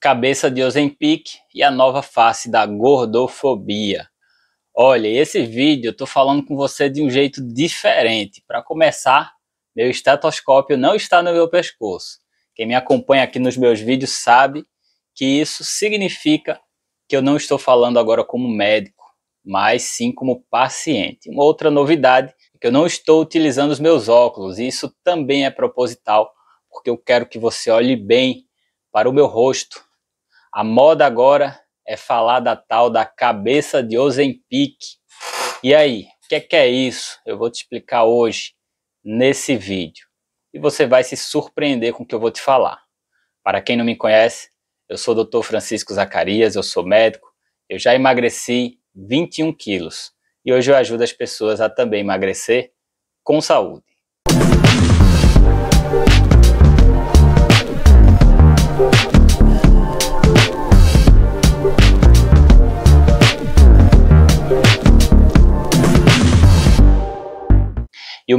cabeça de Ozempic e a nova face da gordofobia. Olha, esse vídeo eu tô falando com você de um jeito diferente. Para começar, meu estetoscópio não está no meu pescoço. Quem me acompanha aqui nos meus vídeos sabe que isso significa que eu não estou falando agora como médico, mas sim como paciente. Uma outra novidade é que eu não estou utilizando os meus óculos, e isso também é proposital, porque eu quero que você olhe bem para o meu rosto a moda agora é falar da tal da cabeça de Ozempic. E aí, o que é, que é isso? Eu vou te explicar hoje nesse vídeo. E você vai se surpreender com o que eu vou te falar. Para quem não me conhece, eu sou o Dr. Francisco Zacarias, eu sou médico, eu já emagreci 21 quilos e hoje eu ajudo as pessoas a também emagrecer com saúde.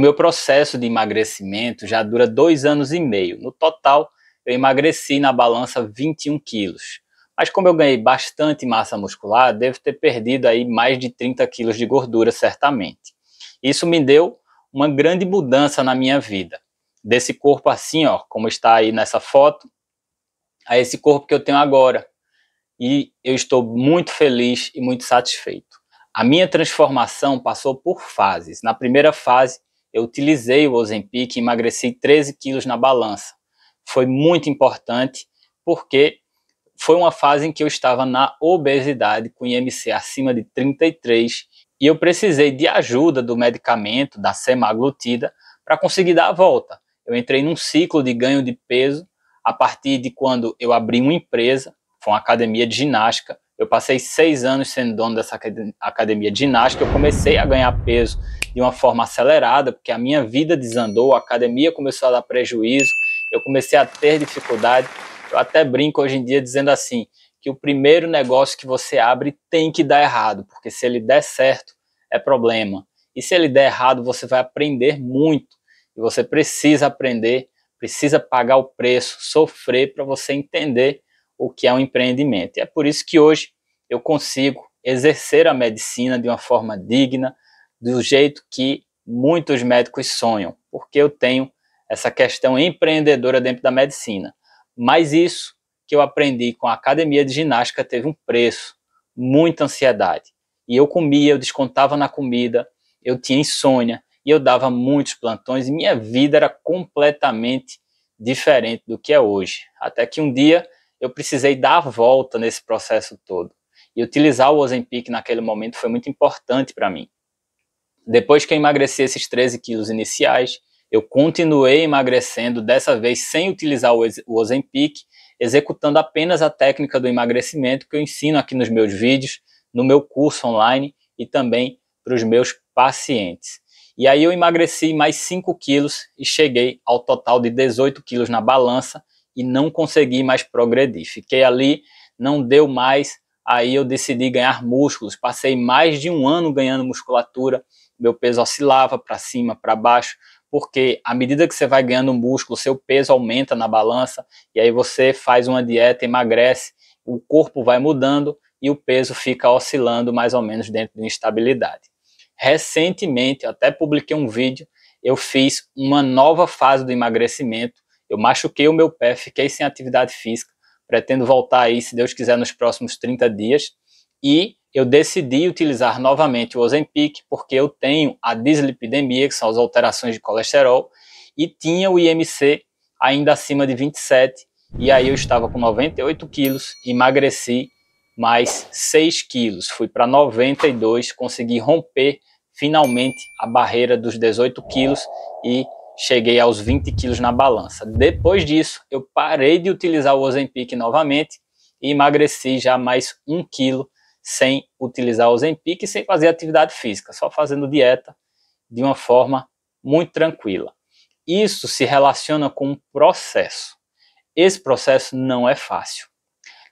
o meu processo de emagrecimento já dura dois anos e meio. No total, eu emagreci na balança 21 quilos. Mas como eu ganhei bastante massa muscular, devo ter perdido aí mais de 30 quilos de gordura, certamente. Isso me deu uma grande mudança na minha vida. Desse corpo assim, ó, como está aí nessa foto, a esse corpo que eu tenho agora. E eu estou muito feliz e muito satisfeito. A minha transformação passou por fases. Na primeira fase, eu utilizei o Ozempic, emagreci 13 quilos na balança. Foi muito importante porque foi uma fase em que eu estava na obesidade, com IMC acima de 33, e eu precisei de ajuda do medicamento, da semaglutida, para conseguir dar a volta. Eu entrei num ciclo de ganho de peso a partir de quando eu abri uma empresa, foi uma academia de ginástica. Eu passei seis anos sendo dono dessa academia de ginástica, eu comecei a ganhar peso de uma forma acelerada, porque a minha vida desandou, a academia começou a dar prejuízo, eu comecei a ter dificuldade. Eu até brinco hoje em dia dizendo assim, que o primeiro negócio que você abre tem que dar errado, porque se ele der certo, é problema. E se ele der errado, você vai aprender muito. E você precisa aprender, precisa pagar o preço, sofrer para você entender o que é um empreendimento. E é por isso que hoje eu consigo exercer a medicina de uma forma digna, do jeito que muitos médicos sonham, porque eu tenho essa questão empreendedora dentro da medicina. Mas isso que eu aprendi com a academia de ginástica teve um preço, muita ansiedade. E eu comia, eu descontava na comida, eu tinha insônia e eu dava muitos plantões e minha vida era completamente diferente do que é hoje. Até que um dia eu precisei dar a volta nesse processo todo. E utilizar o Ozempic naquele momento foi muito importante para mim. Depois que eu emagreci esses 13 quilos iniciais, eu continuei emagrecendo, dessa vez sem utilizar o, Ozempic, executando apenas a técnica do emagrecimento que eu ensino aqui nos meus vídeos, no meu curso online e também para os meus pacientes. E aí eu emagreci mais 5 quilos e cheguei ao total de 18 quilos na balança e não consegui mais progredir. Fiquei ali, não deu mais, aí eu decidi ganhar músculos. Passei mais de um ano ganhando musculatura, meu peso oscilava para cima, para baixo, porque à medida que você vai ganhando músculo, seu peso aumenta na balança, e aí você faz uma dieta, emagrece, o corpo vai mudando e o peso fica oscilando mais ou menos dentro de uma estabilidade. Recentemente, eu até publiquei um vídeo, eu fiz uma nova fase do emagrecimento, eu machuquei o meu pé, fiquei sem atividade física, pretendo voltar aí, se Deus quiser, nos próximos 30 dias, e eu decidi utilizar novamente o Ozempic porque eu tenho a dislipidemia, que são as alterações de colesterol, e tinha o IMC ainda acima de 27, e aí eu estava com 98 quilos, emagreci mais 6 quilos, fui para 92, consegui romper finalmente a barreira dos 18 quilos e cheguei aos 20 quilos na balança. Depois disso, eu parei de utilizar o Ozempic novamente e emagreci já mais 1 quilo sem utilizar o Zempic e sem fazer atividade física, só fazendo dieta de uma forma muito tranquila. Isso se relaciona com um processo. Esse processo não é fácil.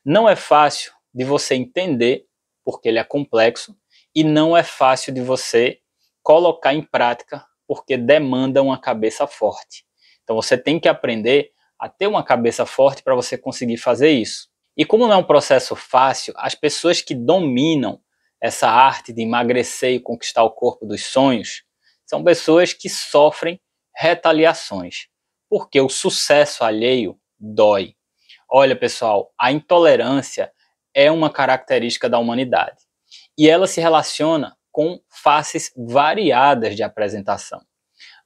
Não é fácil de você entender, porque ele é complexo, e não é fácil de você colocar em prática, porque demanda uma cabeça forte. Então você tem que aprender a ter uma cabeça forte para você conseguir fazer isso. E como não é um processo fácil, as pessoas que dominam essa arte de emagrecer e conquistar o corpo dos sonhos são pessoas que sofrem retaliações, porque o sucesso alheio dói. Olha, pessoal, a intolerância é uma característica da humanidade e ela se relaciona com faces variadas de apresentação.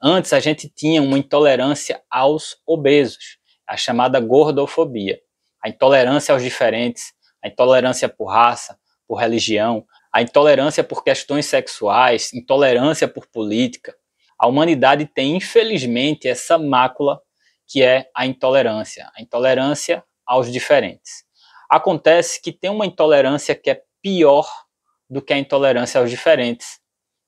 Antes a gente tinha uma intolerância aos obesos, a chamada gordofobia a intolerância aos diferentes, a intolerância por raça, por religião, a intolerância por questões sexuais, intolerância por política. A humanidade tem, infelizmente, essa mácula que é a intolerância, a intolerância aos diferentes. Acontece que tem uma intolerância que é pior do que a intolerância aos diferentes,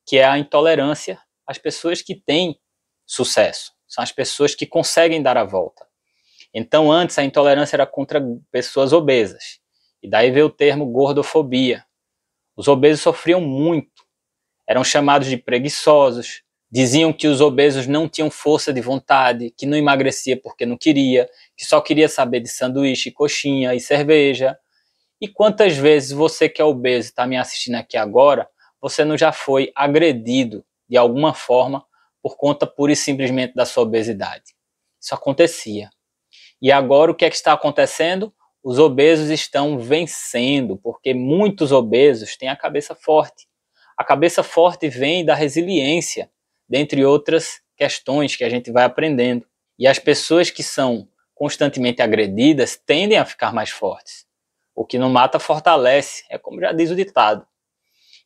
que é a intolerância às pessoas que têm sucesso, são as pessoas que conseguem dar a volta, então, antes, a intolerância era contra pessoas obesas. E daí veio o termo gordofobia. Os obesos sofriam muito. Eram chamados de preguiçosos, diziam que os obesos não tinham força de vontade, que não emagrecia porque não queria, que só queria saber de sanduíche, coxinha e cerveja. E quantas vezes você que é obeso está me assistindo aqui agora, você não já foi agredido de alguma forma por conta pura e simplesmente da sua obesidade? Isso acontecia. E agora o que é que está acontecendo? Os obesos estão vencendo, porque muitos obesos têm a cabeça forte. A cabeça forte vem da resiliência, dentre outras questões que a gente vai aprendendo. E as pessoas que são constantemente agredidas tendem a ficar mais fortes. O que não mata fortalece, é como já diz o ditado.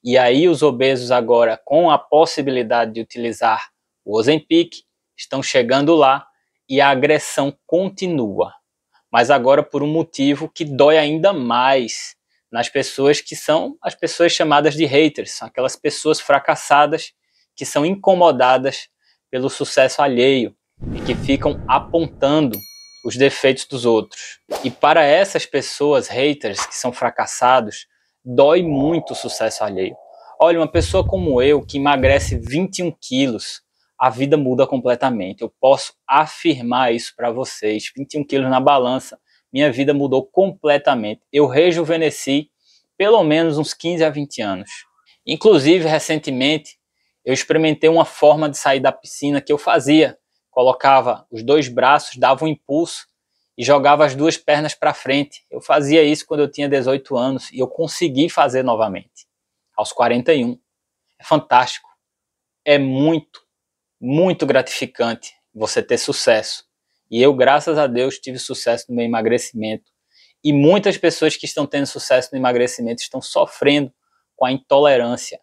E aí os obesos agora com a possibilidade de utilizar o Ozempic estão chegando lá e a agressão continua, mas agora por um motivo que dói ainda mais nas pessoas que são as pessoas chamadas de haters, são aquelas pessoas fracassadas que são incomodadas pelo sucesso alheio e que ficam apontando os defeitos dos outros. E para essas pessoas haters que são fracassados, dói muito o sucesso alheio. Olha, uma pessoa como eu que emagrece 21 quilos, a vida muda completamente. Eu posso afirmar isso para vocês. 21 quilos na balança, minha vida mudou completamente. Eu rejuvenesci pelo menos uns 15 a 20 anos. Inclusive, recentemente, eu experimentei uma forma de sair da piscina que eu fazia. Colocava os dois braços, dava um impulso e jogava as duas pernas para frente. Eu fazia isso quando eu tinha 18 anos e eu consegui fazer novamente, aos 41. É fantástico. É muito muito gratificante você ter sucesso. E eu, graças a Deus, tive sucesso no meu emagrecimento. E muitas pessoas que estão tendo sucesso no emagrecimento estão sofrendo com a intolerância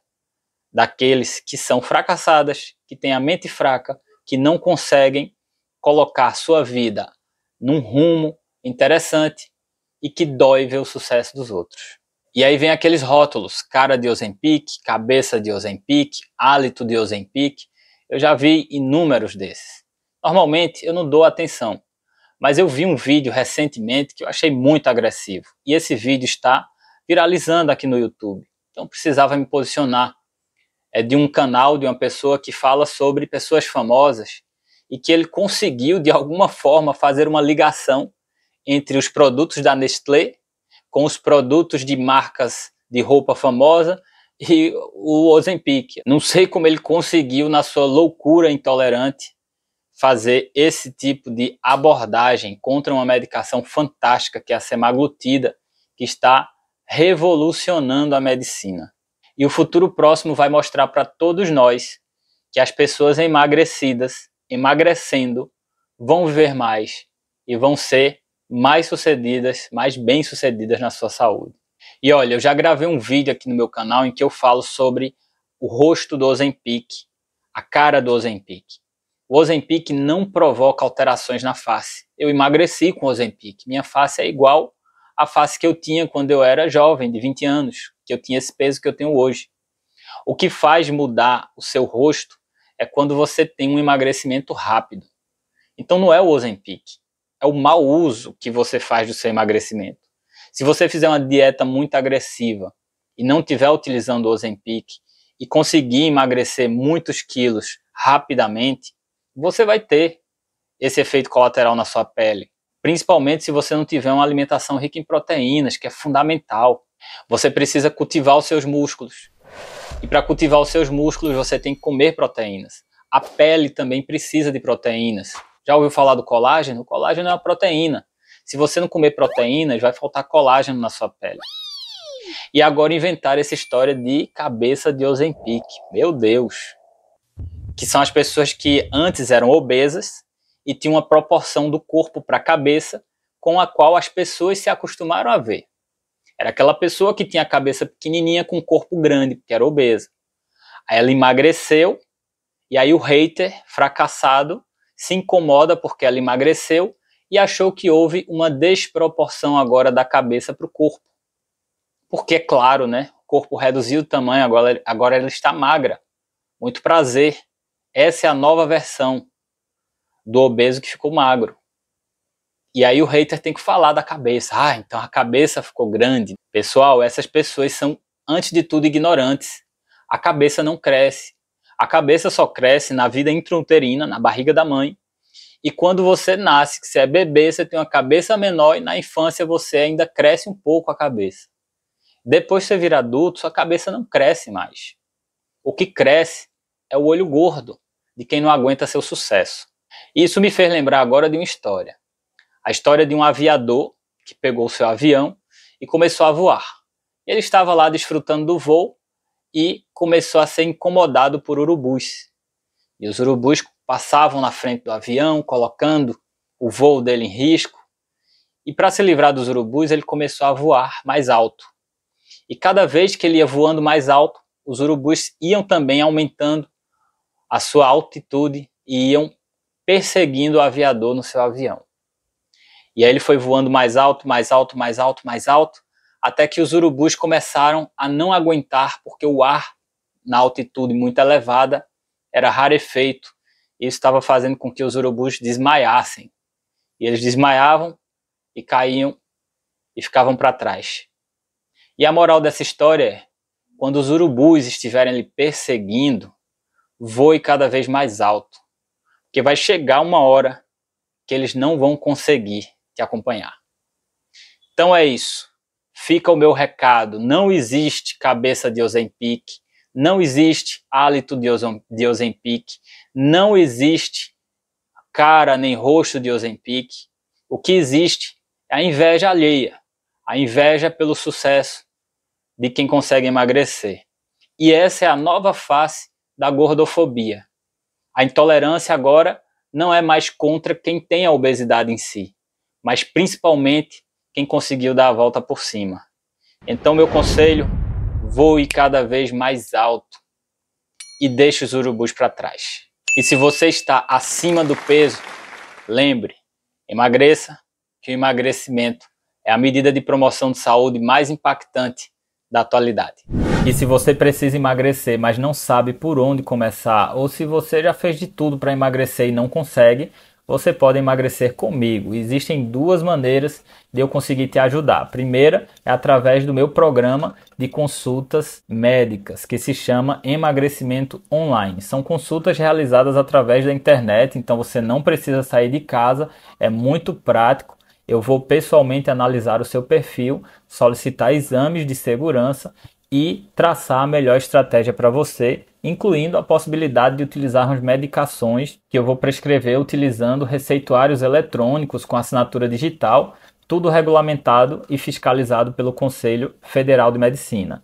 daqueles que são fracassadas, que têm a mente fraca, que não conseguem colocar sua vida num rumo interessante e que dói ver o sucesso dos outros. E aí vem aqueles rótulos, cara de Ozempic, cabeça de Ozempic, hálito de Ozempic, eu já vi inúmeros desses. Normalmente eu não dou atenção, mas eu vi um vídeo recentemente que eu achei muito agressivo e esse vídeo está viralizando aqui no YouTube. Então precisava me posicionar. É de um canal de uma pessoa que fala sobre pessoas famosas e que ele conseguiu de alguma forma fazer uma ligação entre os produtos da Nestlé com os produtos de marcas de roupa famosa e o Ozempic. Não sei como ele conseguiu, na sua loucura intolerante, fazer esse tipo de abordagem contra uma medicação fantástica que é a semaglutida, que está revolucionando a medicina. E o futuro próximo vai mostrar para todos nós que as pessoas emagrecidas, emagrecendo, vão viver mais e vão ser mais sucedidas, mais bem sucedidas na sua saúde. E olha, eu já gravei um vídeo aqui no meu canal em que eu falo sobre o rosto do Ozempic, a cara do Ozempic. O Ozempic não provoca alterações na face. Eu emagreci com o Ozempic. Minha face é igual à face que eu tinha quando eu era jovem, de 20 anos, que eu tinha esse peso que eu tenho hoje. O que faz mudar o seu rosto é quando você tem um emagrecimento rápido. Então não é o Ozempic, é o mau uso que você faz do seu emagrecimento. Se você fizer uma dieta muito agressiva e não tiver utilizando o Ozempic e conseguir emagrecer muitos quilos rapidamente, você vai ter esse efeito colateral na sua pele, principalmente se você não tiver uma alimentação rica em proteínas, que é fundamental. Você precisa cultivar os seus músculos. E para cultivar os seus músculos, você tem que comer proteínas. A pele também precisa de proteínas. Já ouviu falar do colágeno? O colágeno é uma proteína. Se você não comer proteínas, vai faltar colágeno na sua pele. E agora inventaram essa história de cabeça de Ozempic. Meu Deus! Que são as pessoas que antes eram obesas e tinham uma proporção do corpo para a cabeça com a qual as pessoas se acostumaram a ver. Era aquela pessoa que tinha a cabeça pequenininha com o corpo grande, porque era obesa. Aí ela emagreceu e aí o hater fracassado se incomoda porque ela emagreceu e achou que houve uma desproporção agora da cabeça para o corpo. Porque, é claro, né, o corpo reduziu o tamanho, agora, agora ela está magra. Muito prazer. Essa é a nova versão do obeso que ficou magro. E aí o hater tem que falar da cabeça. Ah, então a cabeça ficou grande. Pessoal, essas pessoas são, antes de tudo, ignorantes. A cabeça não cresce. A cabeça só cresce na vida intrauterina, na barriga da mãe. E quando você nasce, que você é bebê, você tem uma cabeça menor e na infância você ainda cresce um pouco a cabeça. Depois que você vira adulto, sua cabeça não cresce mais. O que cresce é o olho gordo de quem não aguenta seu sucesso. isso me fez lembrar agora de uma história. A história de um aviador que pegou seu avião e começou a voar. Ele estava lá desfrutando do voo e começou a ser incomodado por urubus. E os urubus passavam na frente do avião, colocando o voo dele em risco. E para se livrar dos urubus, ele começou a voar mais alto. E cada vez que ele ia voando mais alto, os urubus iam também aumentando a sua altitude e iam perseguindo o aviador no seu avião. E aí ele foi voando mais alto, mais alto, mais alto, mais alto, até que os urubus começaram a não aguentar porque o ar na altitude muito elevada era rarefeito isso estava fazendo com que os urubus desmaiassem. E eles desmaiavam e caíam e ficavam para trás. E a moral dessa história é: quando os urubus estiverem lhe perseguindo, voe cada vez mais alto, porque vai chegar uma hora que eles não vão conseguir te acompanhar. Então é isso. Fica o meu recado. Não existe cabeça de Ozempic, não existe hálito de Ozempic, não existe cara nem rosto de Ozempic. O que existe é a inveja alheia, a inveja pelo sucesso de quem consegue emagrecer. E essa é a nova face da gordofobia. A intolerância agora não é mais contra quem tem a obesidade em si, mas principalmente quem conseguiu dar a volta por cima. Então, meu conselho: voe cada vez mais alto e deixe os urubus para trás. E se você está acima do peso, lembre, emagreça, que o emagrecimento é a medida de promoção de saúde mais impactante da atualidade. E se você precisa emagrecer, mas não sabe por onde começar, ou se você já fez de tudo para emagrecer e não consegue, você pode emagrecer comigo. Existem duas maneiras de eu conseguir te ajudar. A primeira é através do meu programa de consultas médicas, que se chama Emagrecimento Online. São consultas realizadas através da internet, então você não precisa sair de casa, é muito prático. Eu vou pessoalmente analisar o seu perfil, solicitar exames de segurança e traçar a melhor estratégia para você incluindo a possibilidade de utilizarmos medicações que eu vou prescrever utilizando receituários eletrônicos com assinatura digital, tudo regulamentado e fiscalizado pelo Conselho Federal de Medicina.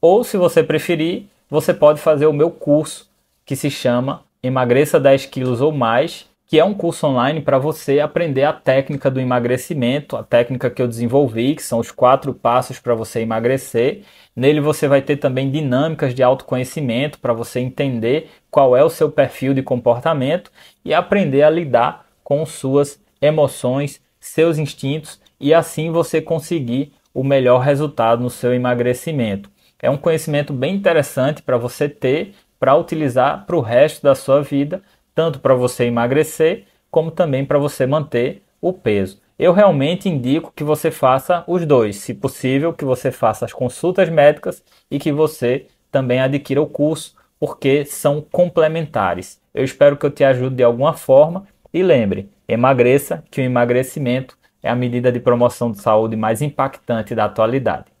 Ou, se você preferir, você pode fazer o meu curso que se chama Emagreça 10 quilos ou mais que é um curso online para você aprender a técnica do emagrecimento, a técnica que eu desenvolvi, que são os quatro passos para você emagrecer. Nele você vai ter também dinâmicas de autoconhecimento para você entender qual é o seu perfil de comportamento e aprender a lidar com suas emoções, seus instintos e assim você conseguir o melhor resultado no seu emagrecimento. É um conhecimento bem interessante para você ter, para utilizar para o resto da sua vida tanto para você emagrecer, como também para você manter o peso. Eu realmente indico que você faça os dois, se possível, que você faça as consultas médicas e que você também adquira o curso, porque são complementares. Eu espero que eu te ajude de alguma forma e lembre, emagreça, que o emagrecimento é a medida de promoção de saúde mais impactante da atualidade.